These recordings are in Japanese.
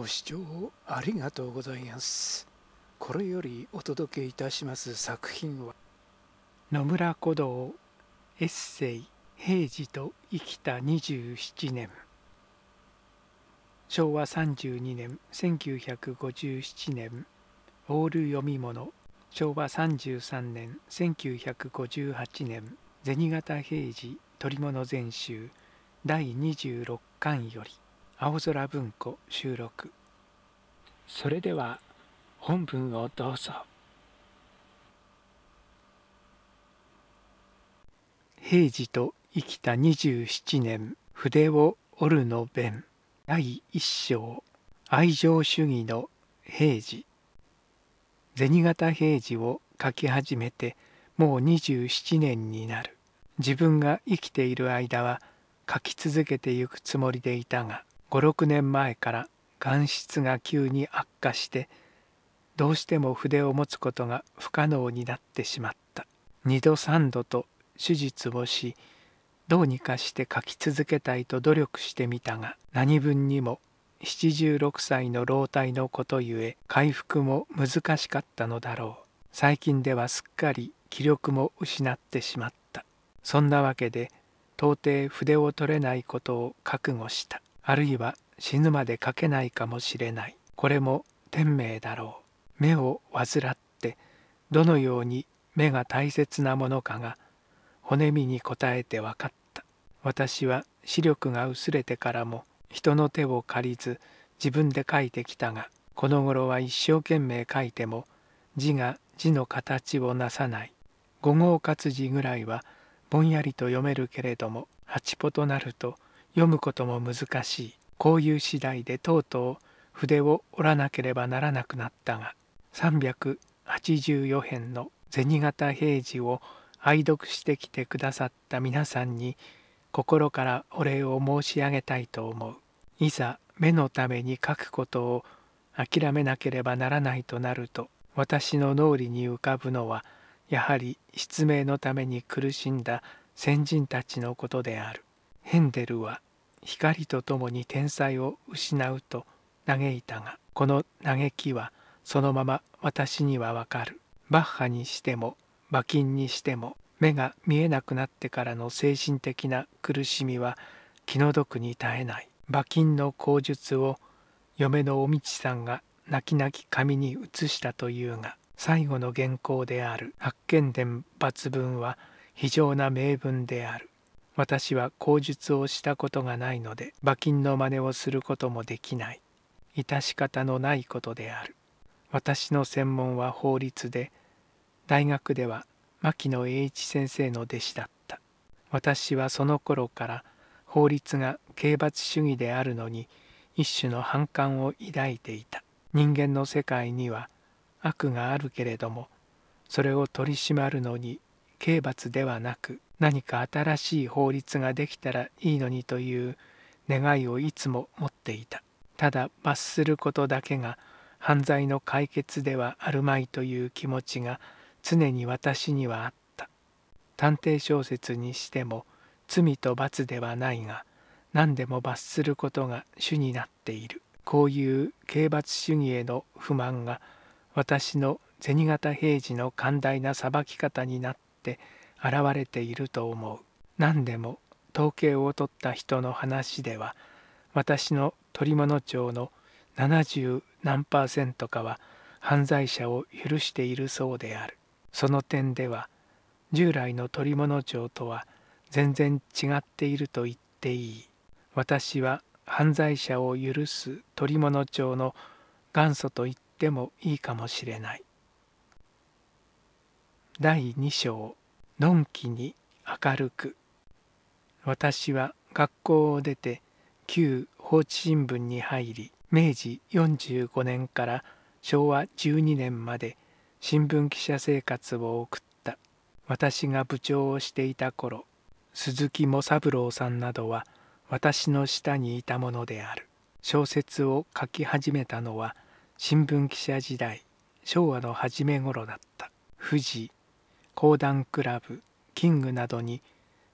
ご視聴ありがとうございます。これよりお届けいたします作品は野村古道エッセイ「平時と生きた27年」昭和32年1957年オール読み物昭和33年1958年銭形平次取物全集第26巻より青空文庫収録それでは本文をどうぞ平時と生きた27年筆を折るの弁第一章愛情主義の平次。銭形平次を書き始めてもう27年になる自分が生きている間は書き続けてゆくつもりでいたが56年前から眼質が急に悪化してどうしても筆を持つことが不可能になってしまった2度3度と手術をしどうにかして書き続けたいと努力してみたが何分にも76歳の老体のことゆえ回復も難しかったのだろう最近ではすっかり気力も失ってしまったそんなわけで到底筆を取れないことを覚悟したあるいは死ぬまで書けないかもしれないこれも天命だろう目を患ってどのように目が大切なものかが骨身に応えて分かった私は視力が薄れてからも人の手を借りず自分で書いてきたがこの頃は一生懸命書いても字が字の形をなさない五号活字ぐらいはぼんやりと読めるけれども八歩となると読むことも難しいこういう次第でとうとう筆を折らなければならなくなったが384編の銭形平次を愛読してきてくださった皆さんに心からお礼を申し上げたいと思う。いざ目のために書くことを諦めなければならないとなると私の脳裏に浮かぶのはやはり失明のために苦しんだ先人たちのことである。ヘンデルは光とともに天才を失うと嘆いたがこの嘆きはそのまま私にはわかるバッハにしても馬琴にしても目が見えなくなってからの精神的な苦しみは気の毒に絶えない馬琴の口述を嫁のお道さんが泣き泣き紙に写したというが最後の原稿である「八犬伝抜文」は非常な名文である私は口述をしたことがないので馬琴の真似をすることもできない致し方のないことである私の専門は法律で大学では牧野栄一先生の弟子だった私はその頃から法律が刑罰主義であるのに一種の反感を抱いていた人間の世界には悪があるけれどもそれを取り締まるのに刑罰ではなく何か新しい法律ができたらいいのにという願いをいつも持っていたただ罰することだけが犯罪の解決ではあるまいという気持ちが常に私にはあった探偵小説にしても罪と罰ではないが何でも罰することが主になっているこういう刑罰主義への不満が私の銭形平次の寛大な裁き方になって現れていると思う何でも統計を取った人の話では私の取物帳の70何パーセントかは犯罪者を許しているそうであるその点では従来の取物帳とは全然違っていると言っていい私は犯罪者を許す取物帳の元祖と言ってもいいかもしれない第2章のんきに明るく私は学校を出て旧放置新聞に入り明治45年から昭和12年まで新聞記者生活を送った私が部長をしていた頃鈴木茂三郎さんなどは私の下にいたものである小説を書き始めたのは新聞記者時代昭和の初め頃だった富士講談クラブキングなどに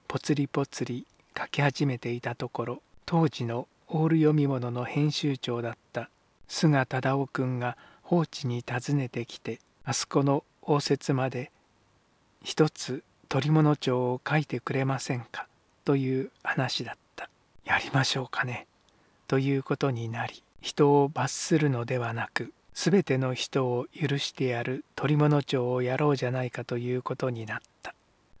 ぽつりぽつり書き始めていたところ当時のオール読み物の編集長だった菅忠夫君が放置に訪ねてきてあそこの応接まで一つ鳥物帳を書いてくれませんかという話だったやりましょうかねということになり人を罰するのではなくすべての人を許してやる捕物帳をやろうじゃないかということになった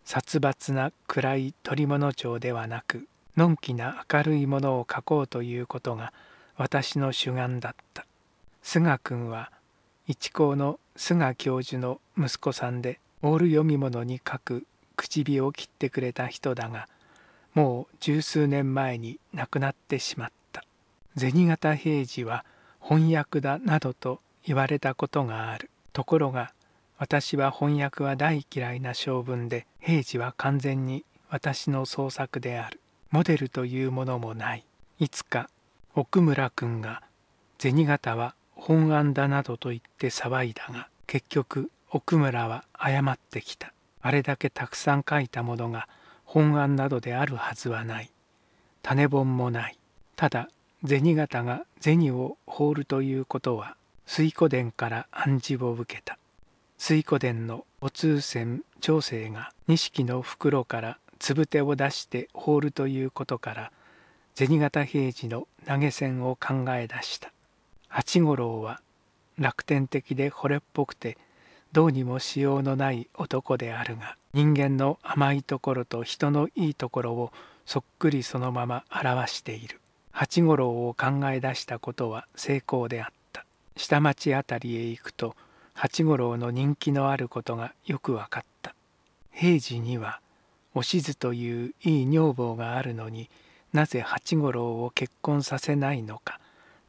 殺伐な暗い捕物帳ではなくのんきな明るいものを書こうということが私の主眼だった菅君は一高の菅教授の息子さんでオール読み物に書く口火を切ってくれた人だがもう十数年前に亡くなってしまった銭形平次は翻訳だなどと言われたことがあるところが私は翻訳は大嫌いな性分で平時は完全に私の創作であるモデルというものもないいつか奥村君が「銭形は本案だ」などと言って騒いだが結局奥村は謝ってきたあれだけたくさん書いたものが本案などであるはずはない種本もないただ銭形が銭を放るということは水湖殿から暗示を受けた水子殿のお通船長生が錦の袋からつぶてを出して放るということから銭形平次の投げ銭を考え出した八五郎は楽天的で惚れっぽくてどうにもしようのない男であるが人間の甘いところと人のいいところをそっくりそのまま表している八五郎を考え出したことは成功であった下町辺りへ行くと八五郎の人気のあることがよく分かった平時にはおしずといういい女房があるのになぜ八五郎を結婚させないのか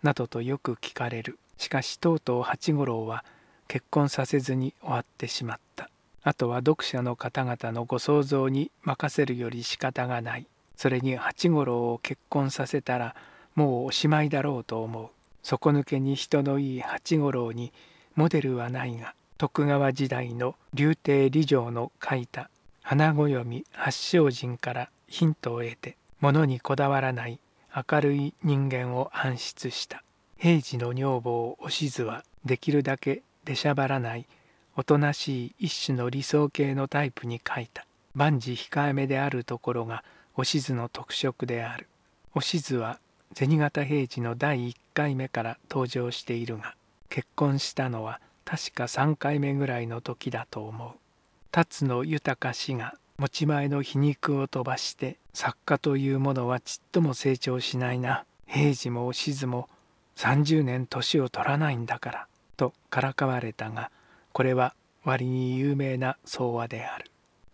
などとよく聞かれるしかしとうとう八五郎は結婚させずに終わってしまったあとは読者の方々のご想像に任せるより仕方がないそれに八五郎を結婚させたらもうおしまいだろうと思う底抜けに人のいい八五郎にモデルはないが徳川時代の竜亭李城の書いた「花暦八精人からヒントを得て物にこだわらない明るい人間を暗出した平時の女房おしずはできるだけ出しゃばらないおとなしい一種の理想形のタイプに書いた万事控えめであるところがおしずの特色であるおしずは銭形平治の第一回目から登場しているが結婚したのは確か3回目ぐらいの時だと思う辰野豊氏が持ち前の皮肉を飛ばして作家というものはちっとも成長しないな平次もおしずも30年年を取らないんだからとからかわれたがこれは割に有名な相話である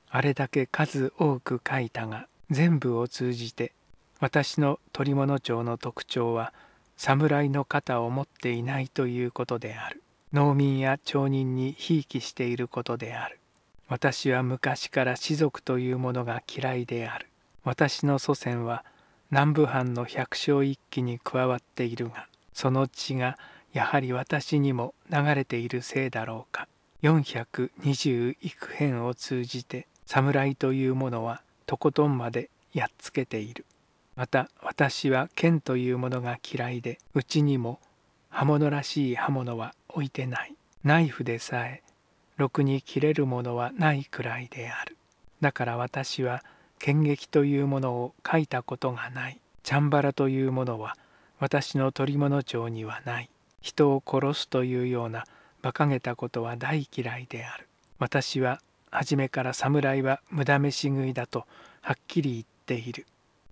あれだけ数多く書いたが全部を通じて私の鳥物町の特徴は侍の肩を持っていないということである農民や町人にひいきしていることである私は昔から士族というものが嫌いである私の祖先は南部藩の百姓一揆に加わっているがその血がやはり私にも流れているせいだろうか420幾編を通じて侍というものはとことんまでやっつけているまた私は剣というものが嫌いでうちにも刃物らしい刃物は置いてないナイフでさえろくに切れるものはないくらいであるだから私は剣劇というものを書いたことがないチャンバラというものは私の取り物帳にはない人を殺すというような馬鹿げたことは大嫌いである私は初めから侍は無駄飯食いだとはっきり言っている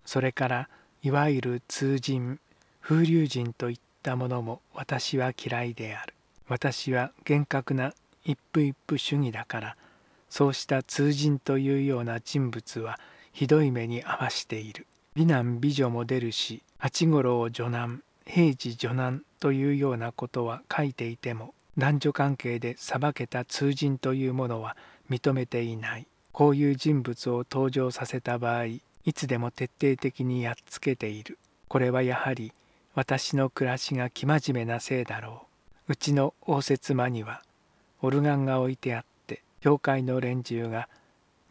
それからいわゆる通人風流人といったものも私は嫌いである私は厳格な一夫一夫主義だからそうした通人というような人物はひどい目に遭わしている美男美女も出るし八五郎女男平治女男というようなことは書いていても男女関係で裁けた通人というものは認めていないこういう人物を登場させた場合いつでも徹底的にやっつけているこれはやはり私の暮らしが生真面目なせいだろううちの応接間にはオルガンが置いてあって教会の連中が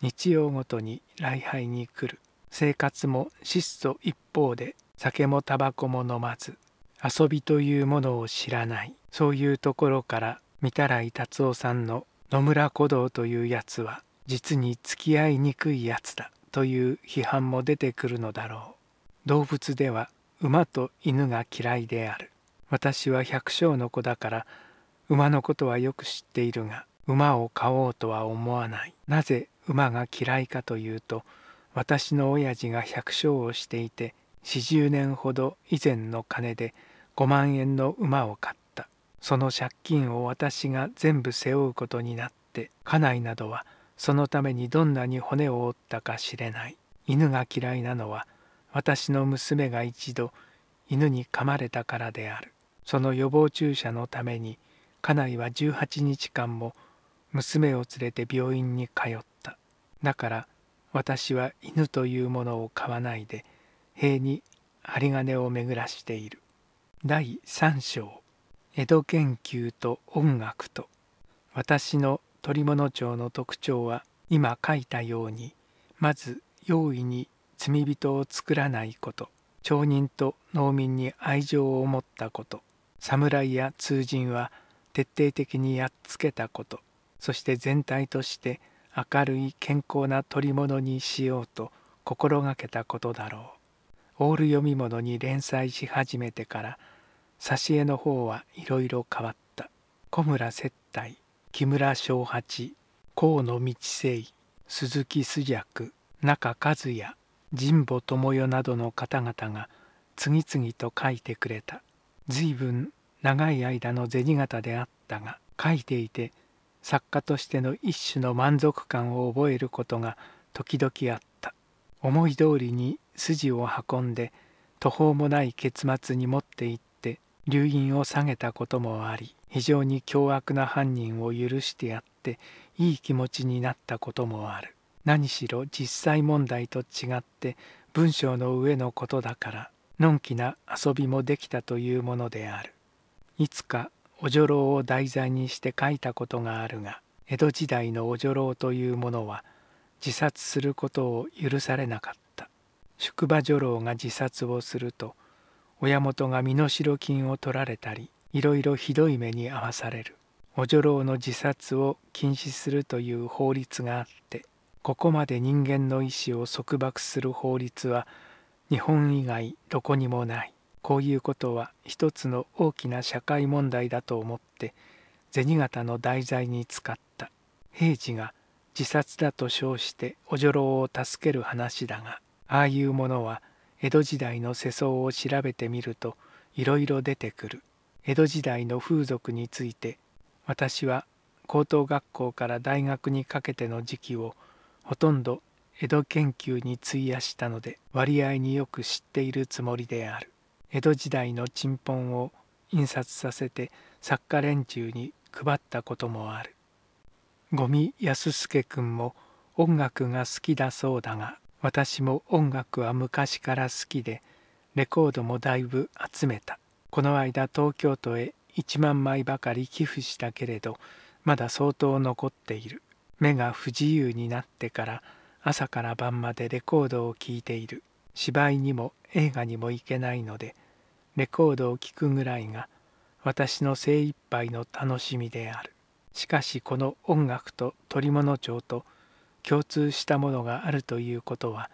日曜ごとに礼拝に来る生活も質素一方で酒もタバコも飲まず遊びというものを知らないそういうところから御手洗達夫さんの野村古道というやつは実に付き合いにくいやつだという批判も出てくるのだろう動物では馬と犬が嫌いである私は百姓の子だから馬のことはよく知っているが馬を飼おうとは思わないなぜ馬が嫌いかというと私の親父が百姓をしていて40年ほど以前の金で5万円の馬を買ったその借金を私が全部背負うことになって家内などはそのためにどんなに骨を折ったか知れない犬が嫌いなのは私の娘が一度犬に噛まれたからであるその予防注射のために家内は18日間も娘を連れて病院に通っただから私は犬というものを飼わないで塀に針金を巡らしている第3章江戸研究と音楽と私の鳥物町の特徴は今書いたようにまず容易に罪人を作らないこと町人と農民に愛情を持ったこと侍や通人は徹底的にやっつけたことそして全体として明るい健康な取物にしようと心がけたことだろうオール読み物に連載し始めてから挿絵の方はいろいろ変わった小村接待木村正八河野道生鈴木須尺中和也神保智代などの方々が次々と書いてくれた随分長い間の銭形であったが書いていて作家としての一種の満足感を覚えることが時々あった思い通りに筋を運んで途方もない結末に持っていって留飲を下げたこともあり非常に凶悪な犯人を許してやっていい気持ちになったこともある何しろ実際問題と違って文章の上のことだからのんきな遊びもできたというものであるいつかお女郎を題材にして書いたことがあるが江戸時代のお女郎というものは自殺することを許されなかった宿場女郎が自殺をすると親元が身代金を取られたりいろいろひどい目に遭わされるお女郎の自殺を禁止するという法律があってここまで人間の意思を束縛する法律は日本以外どこにもないこういうことは一つの大きな社会問題だと思って銭形の題材に使った平次が自殺だと称してお女郎を助ける話だがああいうものは江戸時代の世相を調べてみるといろいろ出てくる。江戸時代の風俗について私は高等学校から大学にかけての時期をほとんど江戸研究に費やしたので割合によく知っているつもりである江戸時代のチンポンを印刷させて作家連中に配ったこともある五味康介君も音楽が好きだそうだが私も音楽は昔から好きでレコードもだいぶ集めたこの間東京都へ1万枚ばかり寄付したけれどまだ相当残っている目が不自由になってから朝から晩までレコードを聴いている芝居にも映画にも行けないのでレコードを聴くぐらいが私の精一杯の楽しみであるしかしこの音楽と鳥物町と共通したものがあるということは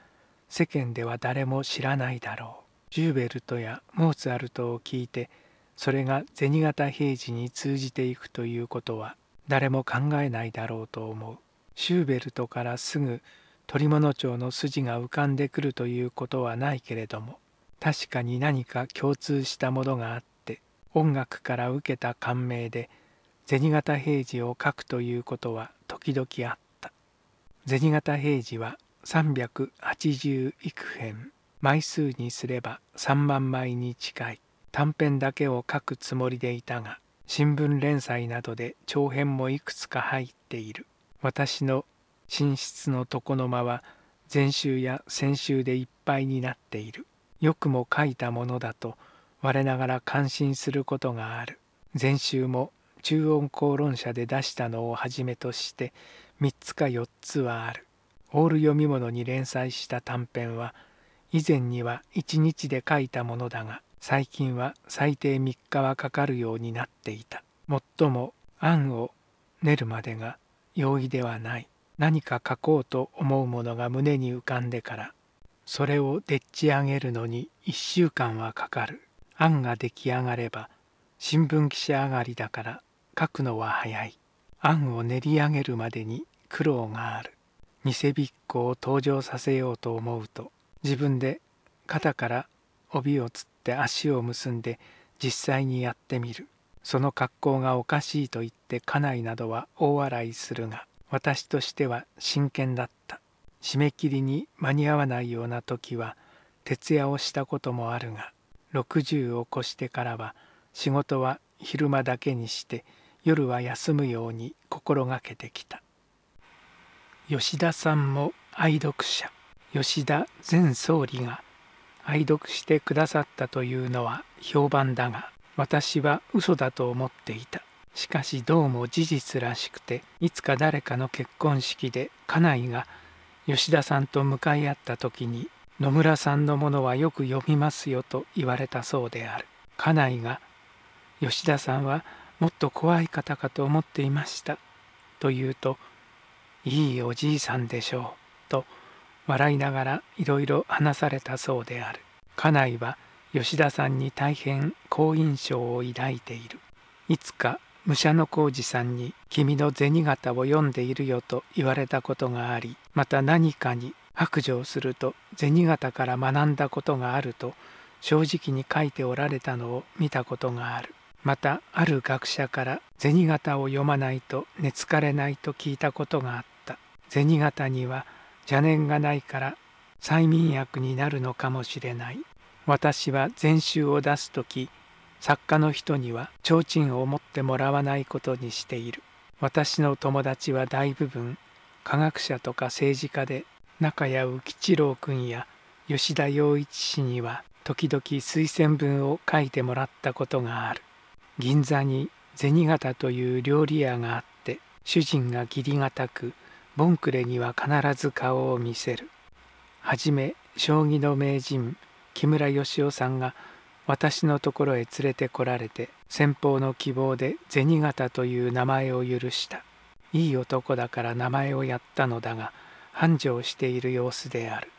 世間では誰も知らないだろうジューベルトやモーツァルトを聴いてそれが銭形平次に通じていくということは誰も考えないだろうと思うシューベルトからすぐ鳥物町の筋が浮かんでくるということはないけれども確かに何か共通したものがあって音楽から受けた感銘で銭形平次を書くということは時々あった銭形平次は381編枚数にすれば3万枚に近い短編だけを書くつもりでいたが新聞連載などで長編もいくつか入っている私の寝室の床の間は前週や先週でいっぱいになっているよくも書いたものだと我ながら感心することがある前週も中音公論者で出したのをはじめとして3つか4つはあるオール読み物に連載した短編は「以前には1日で書いたものだが最近は最低3日はかかるようになっていたもっとも案を練るまでが容易ではない何か書こうと思うものが胸に浮かんでからそれをでっち上げるのに1週間はかかる案が出来上がれば新聞記者上がりだから書くのは早い案を練り上げるまでに苦労がある偽びっ子を登場させようと思うと自分で肩から帯をつって足を結んで実際にやってみるその格好がおかしいと言って家内などは大笑いするが私としては真剣だった締め切りに間に合わないような時は徹夜をしたこともあるが60を越してからは仕事は昼間だけにして夜は休むように心がけてきた吉田さんも愛読者吉田前総理が愛読してくださったというのは評判だが私は嘘だと思っていたしかしどうも事実らしくていつか誰かの結婚式で家内が吉田さんと向かい合った時に「野村さんのものはよく読みますよ」と言われたそうである家内が「吉田さんはもっと怖い方かと思っていました」と言うと「いいおじいさんでしょう」と笑いながらいろいろ話されたそうである家内は吉田さんに大変好印象を抱いているいつか武者の浩二さんに「君の銭形を読んでいるよ」と言われたことがありまた何かに白状すると銭形から学んだことがあると正直に書いておられたのを見たことがあるまたある学者から銭形を読まないと寝つかれないと聞いたことがあった銭形には「邪念がないから催眠薬になるのかもしれない私は禅宗を出す時作家の人には提灯を持ってもらわないことにしている私の友達は大部分科学者とか政治家で中谷浮吉郎君や吉田洋一氏には時々推薦文を書いてもらったことがある銀座に銭形という料理屋があって主人が義理堅くボンクレには必ず顔を見せるはじめ将棋の名人木村義雄さんが私のところへ連れてこられて先方の希望で銭形という名前を許したいい男だから名前をやったのだが繁盛している様子である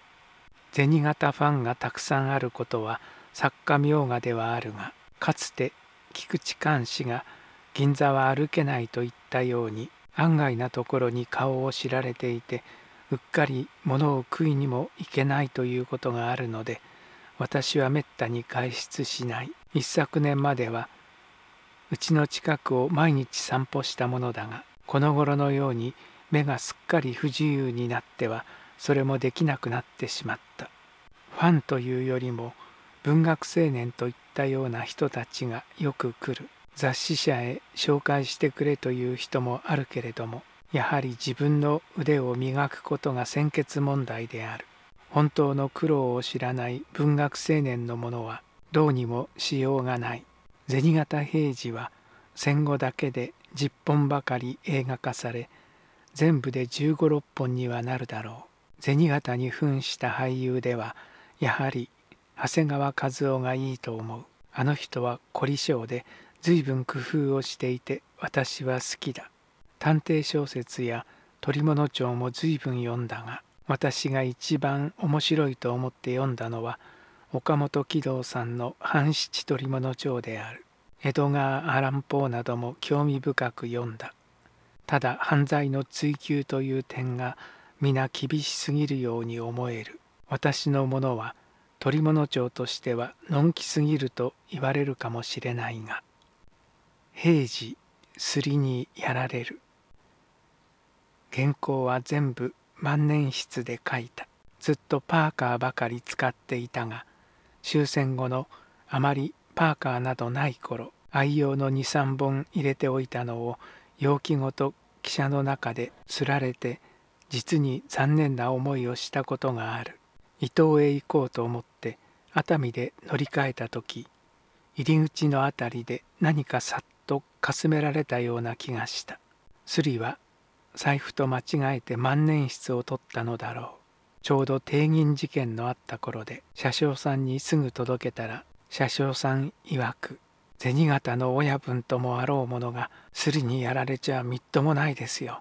銭形ファンがたくさんあることは作家名画ではあるがかつて菊池寛氏が銀座は歩けないと言ったように案外なところに顔を知られていてうっかり物を食いにも行けないということがあるので私はめったに外出しない一昨年まではうちの近くを毎日散歩したものだがこの頃のように目がすっかり不自由になってはそれもできなくなってしまったファンというよりも文学青年といったような人たちがよく来る雑誌社へ紹介してくれという人もあるけれどもやはり自分の腕を磨くことが先決問題である本当の苦労を知らない文学青年のものはどうにもしようがない銭形平次は戦後だけで10本ばかり映画化され全部で1 5 6本にはなるだろう銭形に扮した俳優ではやはり長谷川和夫がいいと思うあの人は凝り性で随分工夫をしていて私は好きだ探偵小説や鳥物帳も随分読んだが私が一番面白いと思って読んだのは岡本喜道さんの「半七鳥物帳」である江戸川アラン・ポーなども興味深く読んだただ犯罪の追及という点が皆厳しすぎるように思える私のものは鳥物帳としてはのんきすぎると言われるかもしれないが平時すりにやられる原稿は全部万年筆で書いたずっとパーカーばかり使っていたが終戦後のあまりパーカーなどない頃愛用の23本入れておいたのを容器ごと汽車の中でつられて実に残念な思いをしたことがある伊東へ行こうと思って熱海で乗り換えた時入り口の辺りで何かさっとかすめられたような気がしたスリは財布と間違えて万年筆を取ったのだろうちょうど帝銀事件のあった頃で車掌さんにすぐ届けたら車掌さん曰く銭形の親分ともあろうものがスリにやられちゃみっともないですよ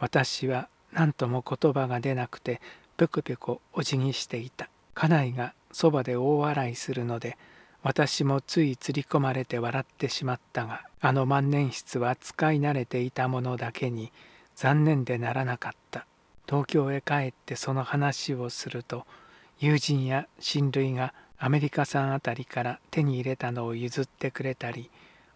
私は何とも言葉が出なくてペコペコお辞儀していた家内がそばで大笑いするので私もついつり込まれて笑ってしまったがあの万年筆は使い慣れていたものだけに残念でならなかった東京へ帰ってその話をすると友人や親類がアメリカ産あたりから手に入れたのを譲ってくれたり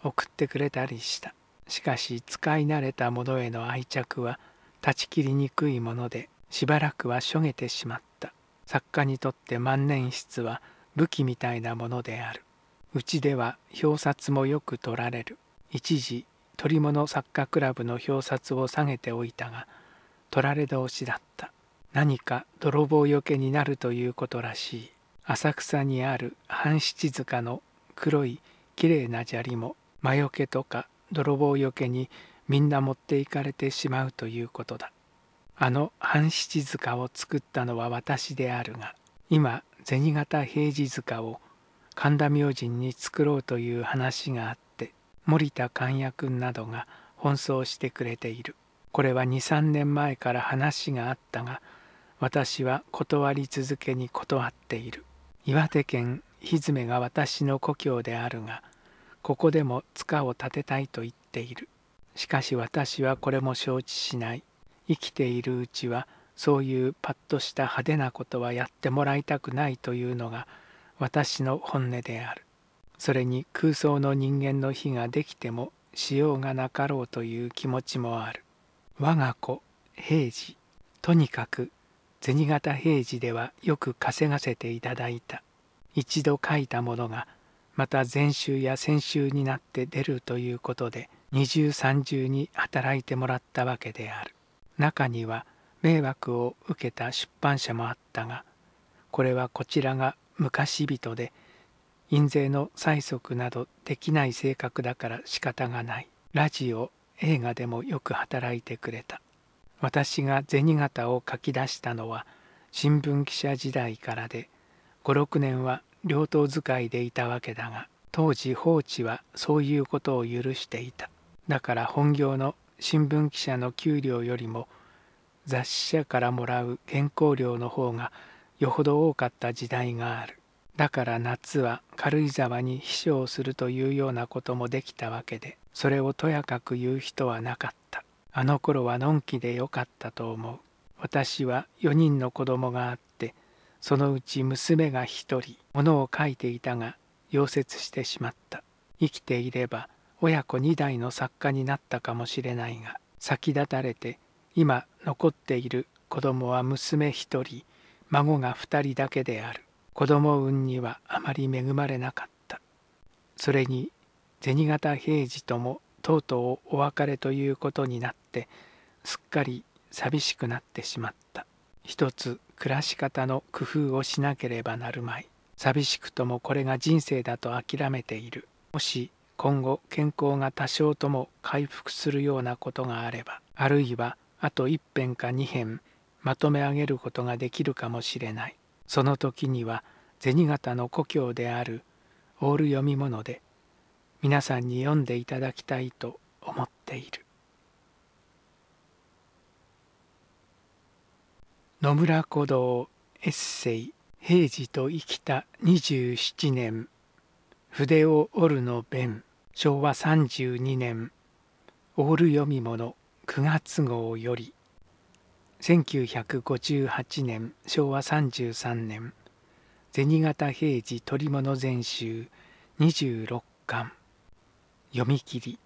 送ってくれたりしたしかし使い慣れたものへの愛着は断ち切りにくいものでしばらくはしょげてしまった作家にとって万年筆は「武器みたいなものであるうちでは表札もよく取られる一時取物作家クラブの表札を下げておいたが取られ同士だった何か泥棒よけになるということらしい浅草にある半七塚の黒いきれいな砂利も魔よけとか泥棒よけにみんな持っていかれてしまうということだあの半七塚を作ったのは私であるが今銭形平治塚を神田明神に作ろうという話があって森田寛也君などが奔走してくれているこれは23年前から話があったが私は断り続けに断っている岩手県ひずめが私の故郷であるがここでも塚を建てたいと言っているしかし私はこれも承知しない生きているうちはそういうパッとした派手なことはやってもらいたくないというのが私の本音であるそれに空想の人間の日ができてもしようがなかろうという気持ちもある我が子平次とにかく銭形平次ではよく稼がせていただいた一度書いたものがまた前週や先週になって出るということで二重三重に働いてもらったわけである中には迷惑を受けた出版社もあったがこれはこちらが昔人で印税の催促などできない性格だから仕方がないラジオ映画でもよく働いてくれた私が銭形を書き出したのは新聞記者時代からで56年は両党使いでいたわけだが当時放置はそういうことを許していただから本業の新聞記者の給料よりも雑誌社からもらう原稿料の方がよほど多かった時代があるだから夏は軽井沢に秘書をするというようなこともできたわけでそれをとやかく言う人はなかったあの頃はのんきでよかったと思う私は4人の子供があってそのうち娘が1人物を書いていたが溶接してしまった生きていれば親子2代の作家になったかもしれないが先立たれて今残っている子供は娘一人孫が二人だけである子供運にはあまり恵まれなかったそれに銭形平次ともとうとうお別れということになってすっかり寂しくなってしまった一つ暮らし方の工夫をしなければなるまい寂しくともこれが人生だと諦めているもし今後健康が多少とも回復するようなことがあればあるいはあと1編か2編まとめ上げることができるかもしれないその時には銭形の故郷であるオール読み物で皆さんに読んでいただきたいと思っている野村古道エッセイ「平治と生きた27年」筆を折るの弁昭和32年オール読み物9月号より1958年昭和33年銭形平次取物全集26巻読み切り